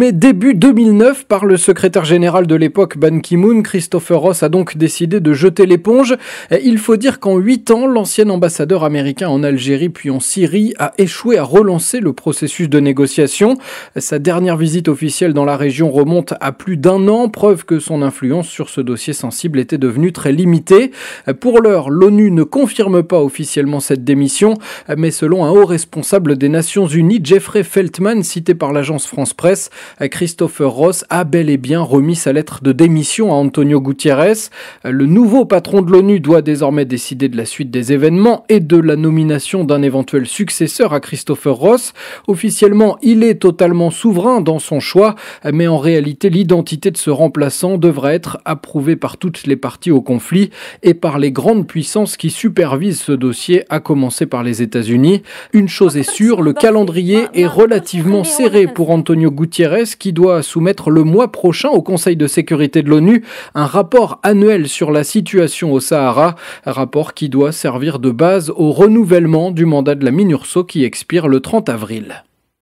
Mais début 2009, par le secrétaire général de l'époque Ban Ki-moon, Christopher Ross a donc décidé de jeter l'éponge. Il faut dire qu'en 8 ans, l'ancien ambassadeur américain en Algérie puis en Syrie a échoué à relancer le processus de négociation. Sa dernière visite officielle dans la région remonte à plus d'un an, preuve que son influence sur ce dossier sensible était devenue très limitée. Pour l'heure, l'ONU ne confirme pas officiellement cette démission, mais selon un haut responsable des Nations Unies, Jeffrey Feltman, cité par l'agence France Presse, Christopher Ross a bel et bien remis sa lettre de démission à Antonio Gutiérrez. Le nouveau patron de l'ONU doit désormais décider de la suite des événements et de la nomination d'un éventuel successeur à Christopher Ross. Officiellement, il est totalement souverain dans son choix, mais en réalité, l'identité de ce remplaçant devrait être approuvée par toutes les parties au conflit et par les grandes puissances qui supervisent ce dossier, à commencer par les États-Unis. Une chose est sûre, le calendrier est hein, relativement serré pour Antonio Gutiérrez qui doit soumettre le mois prochain au Conseil de sécurité de l'ONU un rapport annuel sur la situation au Sahara, rapport qui doit servir de base au renouvellement du mandat de la MINURSO qui expire le 30 avril.